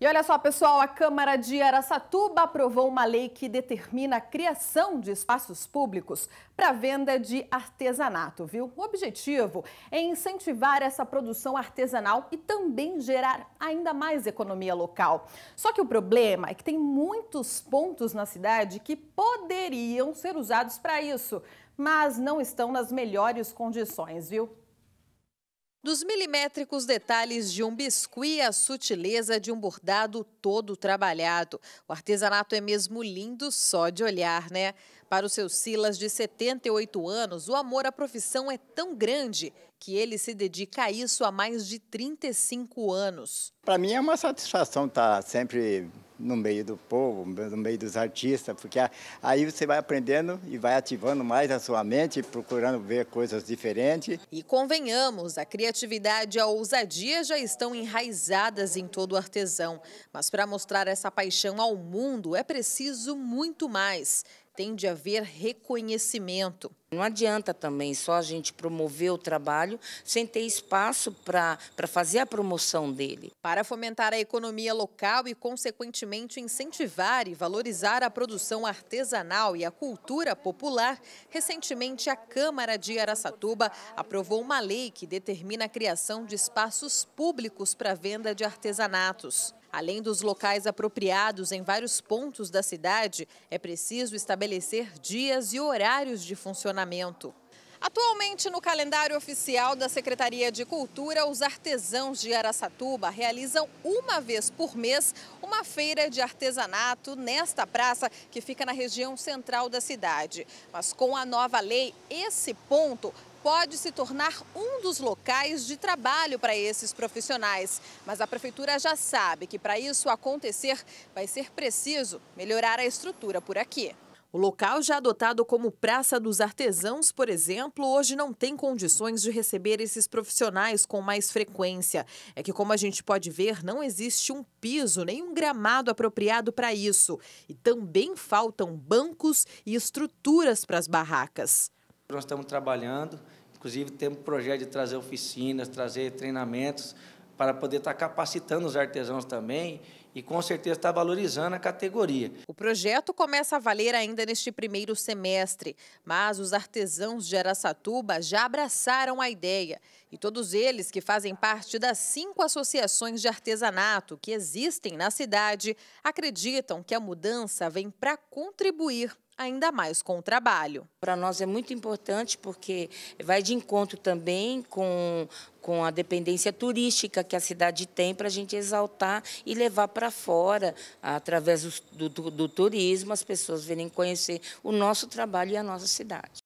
E olha só, pessoal, a Câmara de Aracatuba aprovou uma lei que determina a criação de espaços públicos para venda de artesanato, viu? O objetivo é incentivar essa produção artesanal e também gerar ainda mais economia local. Só que o problema é que tem muitos pontos na cidade que poderiam ser usados para isso, mas não estão nas melhores condições, viu? Dos milimétricos detalhes de um biscuit à sutileza de um bordado todo trabalhado. O artesanato é mesmo lindo só de olhar, né? Para o seu Silas, de 78 anos, o amor à profissão é tão grande que ele se dedica a isso há mais de 35 anos. Para mim é uma satisfação estar tá sempre no meio do povo, no meio dos artistas, porque aí você vai aprendendo e vai ativando mais a sua mente, procurando ver coisas diferentes. E convenhamos, a criatividade e a ousadia já estão enraizadas em todo artesão. Mas para mostrar essa paixão ao mundo é preciso muito mais. Tem de haver reconhecimento. Não adianta também só a gente promover o trabalho sem ter espaço para fazer a promoção dele. Para fomentar a economia local e, consequentemente, incentivar e valorizar a produção artesanal e a cultura popular, recentemente a Câmara de Araçatuba aprovou uma lei que determina a criação de espaços públicos para venda de artesanatos. Além dos locais apropriados em vários pontos da cidade, é preciso estabelecer dias e horários de funcionamento Atualmente, no calendário oficial da Secretaria de Cultura, os artesãos de Araçatuba realizam uma vez por mês uma feira de artesanato nesta praça que fica na região central da cidade. Mas com a nova lei, esse ponto pode se tornar um dos locais de trabalho para esses profissionais. Mas a prefeitura já sabe que para isso acontecer vai ser preciso melhorar a estrutura por aqui. O local, já adotado como Praça dos Artesãos, por exemplo, hoje não tem condições de receber esses profissionais com mais frequência. É que, como a gente pode ver, não existe um piso nem um gramado apropriado para isso. E também faltam bancos e estruturas para as barracas. Nós estamos trabalhando, inclusive temos projeto de trazer oficinas, trazer treinamentos para poder estar tá capacitando os artesãos também e com certeza está valorizando a categoria. O projeto começa a valer ainda neste primeiro semestre, mas os artesãos de Araçatuba já abraçaram a ideia. E todos eles que fazem parte das cinco associações de artesanato que existem na cidade acreditam que a mudança vem para contribuir ainda mais com o trabalho. Para nós é muito importante porque vai de encontro também com com a dependência turística que a cidade tem para a gente exaltar e levar para fora, através do, do, do turismo, as pessoas virem conhecer o nosso trabalho e a nossa cidade.